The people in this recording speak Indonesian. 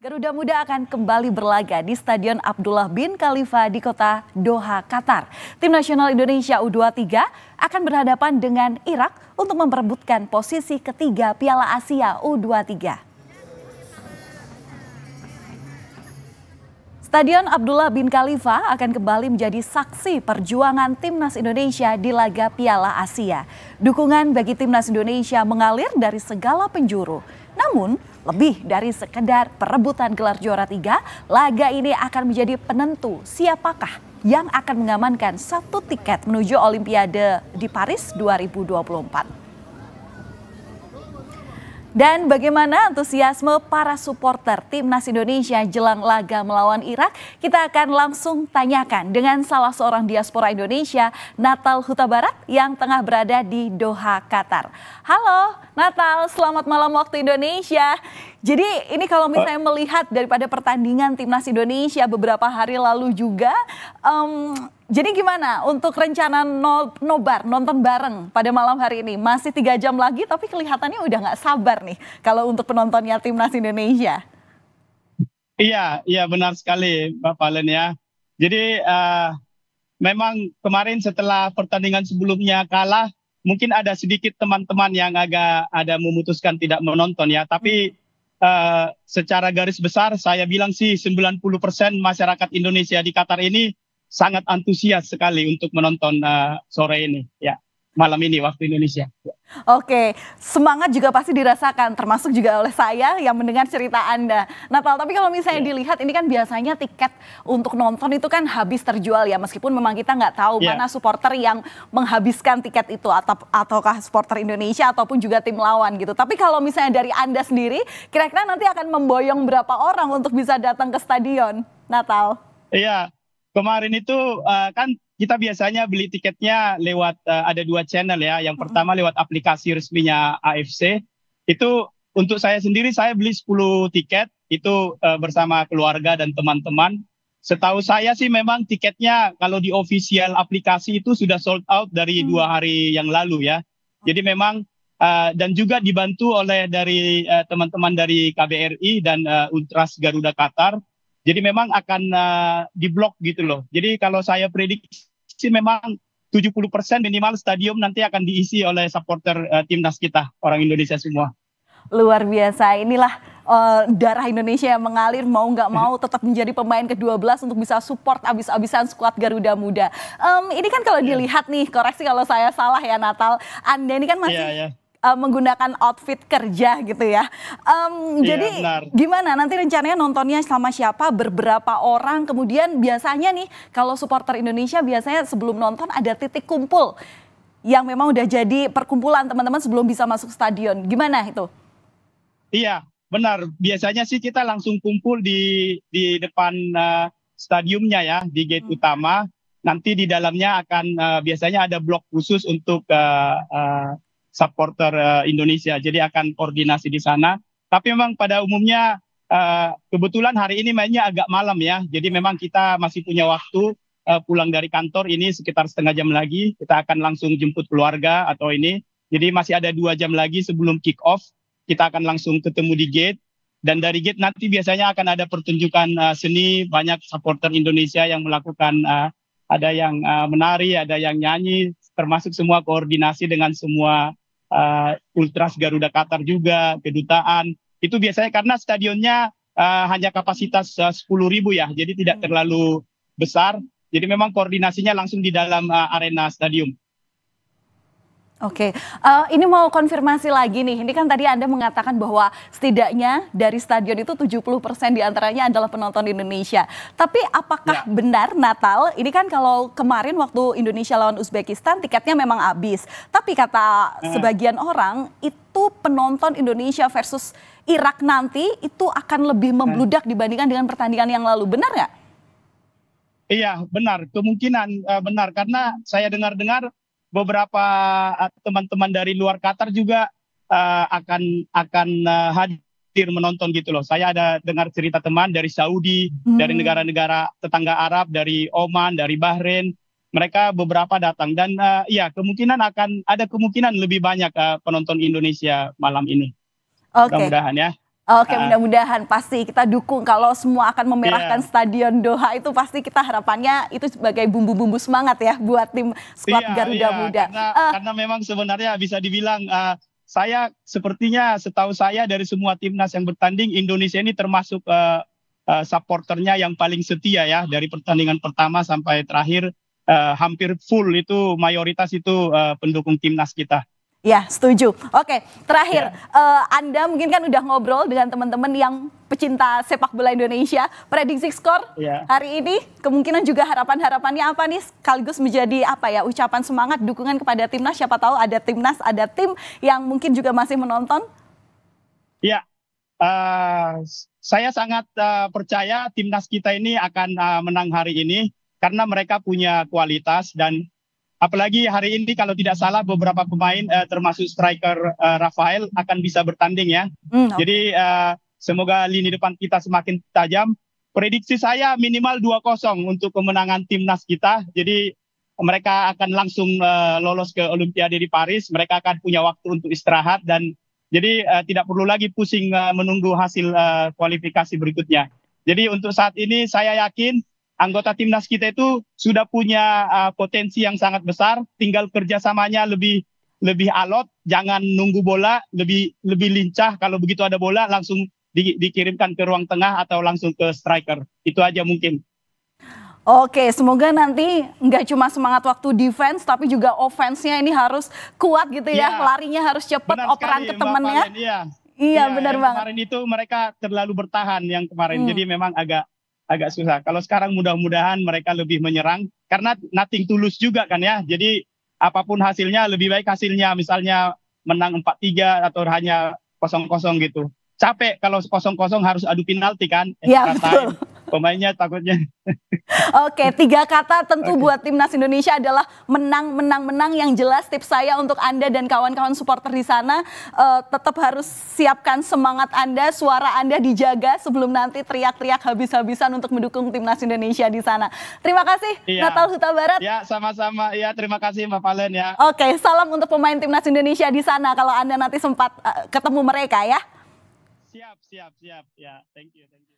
Garuda Muda akan kembali berlaga di Stadion Abdullah bin Khalifa di kota Doha, Qatar. Tim nasional Indonesia U23 akan berhadapan dengan Irak untuk memperebutkan posisi ketiga Piala Asia U23. Stadion Abdullah bin Khalifa akan kembali menjadi saksi perjuangan timnas Indonesia di laga Piala Asia. Dukungan bagi timnas Indonesia mengalir dari segala penjuru. Namun, lebih dari sekedar perebutan gelar juara tiga, laga ini akan menjadi penentu siapakah yang akan mengamankan satu tiket menuju Olimpiade di Paris 2024. Dan bagaimana antusiasme para supporter timnas Indonesia jelang laga melawan Irak? Kita akan langsung tanyakan dengan salah seorang diaspora Indonesia, Natal Huta Barat yang tengah berada di Doha, Qatar. Halo Natal, selamat malam waktu Indonesia. Jadi ini kalau misalnya melihat daripada pertandingan timnas Indonesia beberapa hari lalu juga, um, jadi gimana untuk rencana no, nonton bareng pada malam hari ini? Masih tiga jam lagi tapi kelihatannya udah nggak sabar nih kalau untuk penontonnya timnas Indonesia. Iya, iya benar sekali Mbak Valen ya. Jadi uh, memang kemarin setelah pertandingan sebelumnya kalah, mungkin ada sedikit teman-teman yang agak ada memutuskan tidak menonton ya. Tapi uh, secara garis besar saya bilang sih 90% masyarakat Indonesia di Qatar ini sangat antusias sekali untuk menonton uh, sore ini ya malam ini waktu Indonesia. Oke, semangat juga pasti dirasakan, termasuk juga oleh saya yang mendengar cerita Anda. Natal, tapi kalau misalnya yeah. dilihat ini kan biasanya tiket untuk nonton itu kan habis terjual ya, meskipun memang kita nggak tahu yeah. mana supporter yang menghabiskan tiket itu atau ataukah supporter Indonesia ataupun juga tim lawan gitu. Tapi kalau misalnya dari Anda sendiri, kira-kira nanti akan memboyong berapa orang untuk bisa datang ke stadion Natal? Iya, kemarin itu uh, kan kita biasanya beli tiketnya lewat uh, ada dua channel ya. Yang pertama lewat aplikasi resminya AFC. Itu untuk saya sendiri saya beli 10 tiket itu uh, bersama keluarga dan teman-teman. Setahu saya sih memang tiketnya kalau di official aplikasi itu sudah sold out dari hmm. dua hari yang lalu ya. Jadi memang uh, dan juga dibantu oleh dari teman-teman uh, dari KBRI dan uh, Ultras Garuda Qatar jadi memang akan uh, eh, diblok gitu loh. Jadi kalau saya prediksi memang 70% minimal stadium nanti akan diisi oleh supporter uh, timnas kita, orang Indonesia semua. Luar biasa, inilah uh, darah Indonesia yang mengalir mau nggak mau tetap menjadi pemain ke-12 untuk bisa support abis-abisan skuad Garuda Muda. Um, ini kan kalau iya. dilihat nih, koreksi kalau saya salah ya Natal, Anda ini kan masih yeah, yeah uh, menggunakan outfit kerja gitu ya. Um, iya, jadi benar. gimana nanti rencananya nontonnya sama siapa, berberapa orang, kemudian biasanya nih kalau supporter Indonesia biasanya sebelum nonton ada titik kumpul yang memang udah jadi perkumpulan teman-teman sebelum bisa masuk stadion. Gimana itu? Iya, benar. Biasanya sih kita langsung kumpul di di depan uh, stadiumnya ya, di gate hmm. utama. Nanti di dalamnya akan uh, biasanya ada blok khusus untuk uh, uh, supporter uh, Indonesia. Jadi akan koordinasi di sana. Tapi memang pada umumnya uh, kebetulan hari ini mainnya agak malam ya. Jadi memang kita masih punya waktu uh, pulang dari kantor ini sekitar setengah jam lagi kita akan langsung jemput keluarga atau ini. Jadi masih ada dua jam lagi sebelum kick off kita akan langsung ketemu di gate dan dari gate nanti biasanya akan ada pertunjukan uh, seni banyak supporter Indonesia yang melakukan uh, ada yang uh, menari, ada yang nyanyi termasuk semua koordinasi dengan semua uh, Ultras Garuda Qatar juga, kedutaan. Itu biasanya karena stadionnya uh, hanya kapasitas eh, sepuluh ribu ya, jadi tidak hmm. terlalu besar. Jadi memang koordinasinya langsung di dalam uh, arena stadium. Oke, okay. uh, eh, ini mau konfirmasi lagi nih. Ini kan tadi Anda mengatakan bahwa setidaknya dari stadion itu 70% diantaranya adalah penonton Indonesia. Tapi apakah ya. benar Natal, ini kan kalau kemarin waktu Indonesia lawan Uzbekistan tiketnya memang habis. Tapi kata hmm. sebagian orang itu penonton Indonesia versus Irak nanti itu akan lebih hmm. membludak dibandingkan dengan pertandingan yang lalu. Benar nggak? Iya benar, kemungkinan uh, benar karena saya dengar-dengar beberapa eh, teman-teman dari luar Qatar juga uh, akan akan uh, hadir menonton gitu loh. Saya ada dengar cerita teman dari Saudi, hmm. dari negara-negara tetangga Arab, dari Oman, dari Bahrain. Mereka beberapa datang dan uh, ya kemungkinan akan ada kemungkinan lebih banyak uh, penonton Indonesia malam ini. Okay. Mudah-mudahan ya. Oke, uh, mudah-mudahan pasti kita dukung kalau semua akan memerahkan yeah. stadion Doha itu pasti kita harapannya itu sebagai bumbu-bumbu semangat ya buat tim squad yeah, Garuda yeah, Muda. Karena, uh, karena memang sebenarnya bisa dibilang uh, saya sepertinya setahu saya dari semua timnas yang bertanding Indonesia ini termasuk uh, uh, supporternya yang paling setia ya dari pertandingan pertama sampai terakhir uh, hampir full itu mayoritas itu uh, pendukung timnas kita. Ya, setuju. Oke, terakhir ya. uh, Anda mungkin kan udah ngobrol dengan teman-teman yang pecinta sepak bola Indonesia. Prediksi skor ya. hari ini kemungkinan juga harapan-harapannya apa nih sekaligus menjadi apa ya ucapan semangat dukungan kepada timnas siapa tahu ada timnas, ada tim yang mungkin juga masih menonton. Ya. Uh, saya sangat uh, percaya timnas kita ini akan uh, menang hari ini karena mereka punya kualitas dan Apalagi hari ini kalau tidak salah beberapa pemain uh, termasuk striker uh, Rafael akan bisa bertanding ya. Mm, okay. Jadi uh, semoga lini depan kita semakin tajam. Prediksi saya minimal 2-0 untuk kemenangan timnas kita. Jadi mereka akan langsung uh, lolos ke Olimpiade di Paris. Mereka akan punya waktu untuk istirahat dan jadi uh, tidak perlu lagi pusing uh, menunggu hasil uh, kualifikasi berikutnya. Jadi untuk saat ini saya yakin anggota timnas kita itu sudah punya uh, potensi yang sangat besar, tinggal kerjasamanya lebih lebih alot, jangan nunggu bola, lebih lebih lincah. Kalau begitu ada bola langsung di, dikirimkan ke ruang tengah atau langsung ke striker. Itu aja mungkin. Oke, semoga nanti nggak cuma semangat waktu defense, tapi juga offense-nya ini harus kuat gitu ya, ya larinya harus cepat, operan ke temennya. iya. Iya, ya, benar banget. Kemarin itu mereka terlalu bertahan yang kemarin. Hmm. Jadi memang agak agak susah. Kalau sekarang mudah-mudahan mereka lebih menyerang karena nothing tulus juga kan ya. Jadi apapun hasilnya lebih baik hasilnya misalnya menang 4-3 atau hanya kosong-kosong gitu. Capek kalau kosong-kosong harus adu penalti kan. Iya betul pemainnya takutnya. Oke, tiga kata tentu okay. buat timnas Indonesia adalah menang, menang, menang. Yang jelas tips saya untuk anda dan kawan-kawan supporter di sana uh, tetap harus siapkan semangat anda, suara anda dijaga sebelum nanti teriak-teriak habis-habisan untuk mendukung timnas Indonesia di sana. Terima kasih iya. Natal Huta Barat. Ya, sama-sama. Ya, terima kasih Mbak Valen ya. Oke, salam untuk pemain timnas Indonesia di sana kalau anda nanti sempat uh, ketemu mereka ya. Siap, siap, siap. Ya, thank you, thank you.